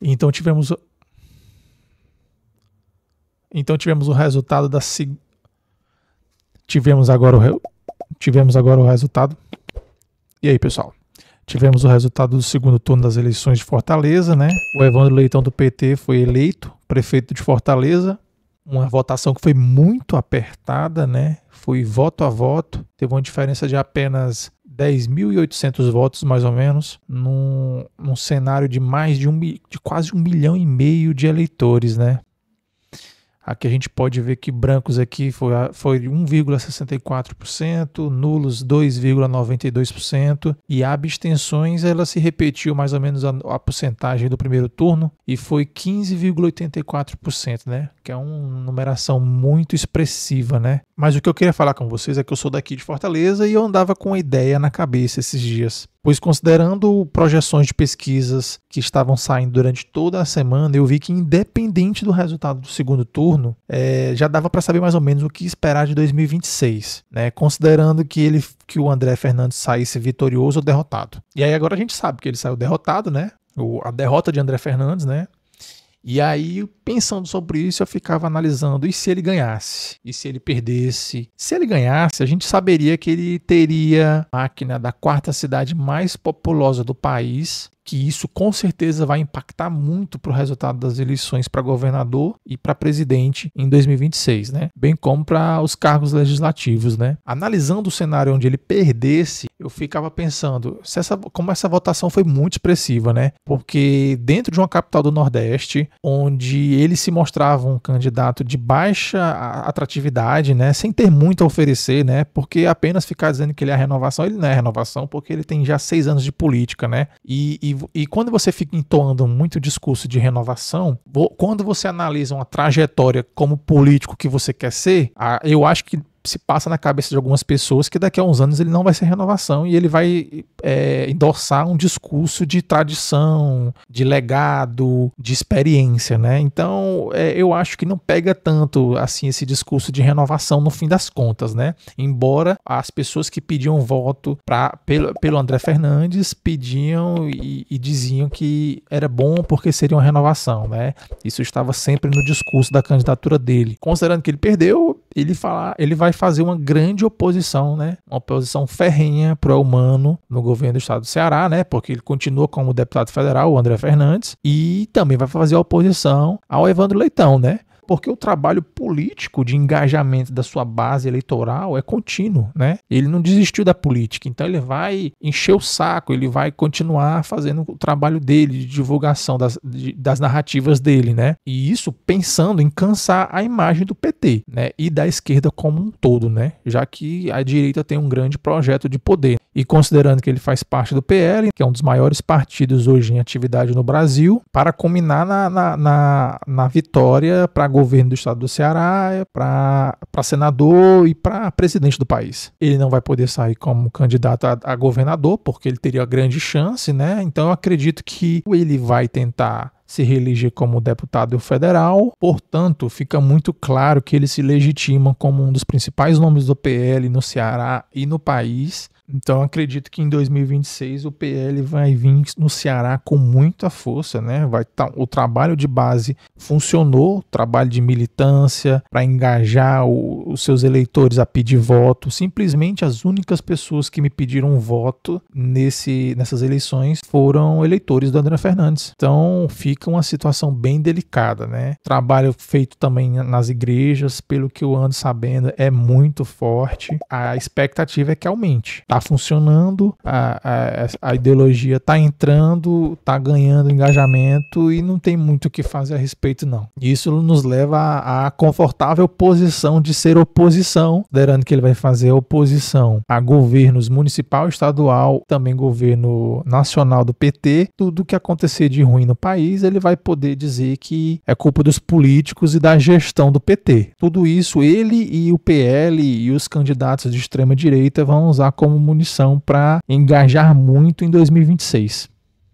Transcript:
Então tivemos. Então tivemos o resultado da. Tivemos agora o. Re... Tivemos agora o resultado. E aí, pessoal? Tivemos o resultado do segundo turno das eleições de Fortaleza, né? O Evandro Leitão do PT foi eleito prefeito de Fortaleza. Uma votação que foi muito apertada, né? Foi voto a voto. Teve uma diferença de apenas 10.800 votos, mais ou menos, num, num cenário de mais de, um, de quase um milhão e meio de eleitores, né? Aqui a gente pode ver que brancos aqui foi, foi 1,64%, nulos 2,92% e abstenções ela se repetiu mais ou menos a, a porcentagem do primeiro turno e foi 15,84%, né? Que é uma numeração muito expressiva, né? Mas o que eu queria falar com vocês é que eu sou daqui de Fortaleza e eu andava com a ideia na cabeça esses dias pois considerando projeções de pesquisas que estavam saindo durante toda a semana, eu vi que independente do resultado do segundo turno, é, já dava para saber mais ou menos o que esperar de 2026, né? Considerando que ele, que o André Fernandes saísse vitorioso ou derrotado. E aí agora a gente sabe que ele saiu derrotado, né? a derrota de André Fernandes, né? E aí, pensando sobre isso, eu ficava analisando: e se ele ganhasse? E se ele perdesse? Se ele ganhasse, a gente saberia que ele teria a máquina da quarta cidade mais populosa do país que isso com certeza vai impactar muito para o resultado das eleições para governador e para presidente em 2026, né? Bem como para os cargos legislativos, né? Analisando o cenário onde ele perdesse, eu ficava pensando se essa, como essa votação foi muito expressiva, né? Porque dentro de uma capital do Nordeste, onde ele se mostrava um candidato de baixa atratividade, né? Sem ter muito a oferecer, né? Porque apenas ficar dizendo que ele é a renovação, ele não é a renovação, porque ele tem já seis anos de política, né? e, e e quando você fica entoando muito discurso de renovação, quando você analisa uma trajetória como político que você quer ser, eu acho que se passa na cabeça de algumas pessoas que daqui a uns anos ele não vai ser renovação e ele vai é, endossar um discurso de tradição, de legado, de experiência, né? Então é, eu acho que não pega tanto assim esse discurso de renovação no fim das contas, né? Embora as pessoas que pediam voto para pelo, pelo André Fernandes pediam e, e diziam que era bom porque seria uma renovação, né? Isso estava sempre no discurso da candidatura dele. Considerando que ele perdeu, ele, falar, ele vai fazer uma grande oposição, né? Uma oposição ferrenha pro humano no governo do estado do Ceará, né? Porque ele continua como deputado federal, o André Fernandes, e também vai fazer oposição ao Evandro Leitão, né? porque o trabalho político de engajamento da sua base eleitoral é contínuo, né? Ele não desistiu da política, então ele vai encher o saco, ele vai continuar fazendo o trabalho dele de divulgação das, de, das narrativas dele, né? E isso pensando em cansar a imagem do PT, né? E da esquerda como um todo, né? Já que a direita tem um grande projeto de poder. E considerando que ele faz parte do PL, que é um dos maiores partidos hoje em atividade no Brasil, para culminar na, na, na, na vitória para governo do estado do Ceará, para senador e para presidente do país. Ele não vai poder sair como candidato a, a governador, porque ele teria grande chance, né? Então eu acredito que ele vai tentar se reeleger como deputado federal, portanto, fica muito claro que ele se legitima como um dos principais nomes do PL no Ceará e no país então acredito que em 2026 o PL vai vir no Ceará com muita força, né? Vai tá, o trabalho de base funcionou, trabalho de militância para engajar o, os seus eleitores a pedir voto. Simplesmente as únicas pessoas que me pediram voto nesse, nessas eleições foram eleitores do André Fernandes. Então fica uma situação bem delicada, né? Trabalho feito também nas igrejas, pelo que eu ando sabendo, é muito forte. A expectativa é que aumente. Tá Tá funcionando, a, a, a ideologia está entrando, está ganhando engajamento e não tem muito o que fazer a respeito, não. Isso nos leva à confortável posição de ser oposição, considerando que ele vai fazer oposição a governos municipal, estadual, também governo nacional do PT. Tudo que acontecer de ruim no país, ele vai poder dizer que é culpa dos políticos e da gestão do PT. Tudo isso ele e o PL e os candidatos de extrema direita vão usar como munição para engajar muito em 2026.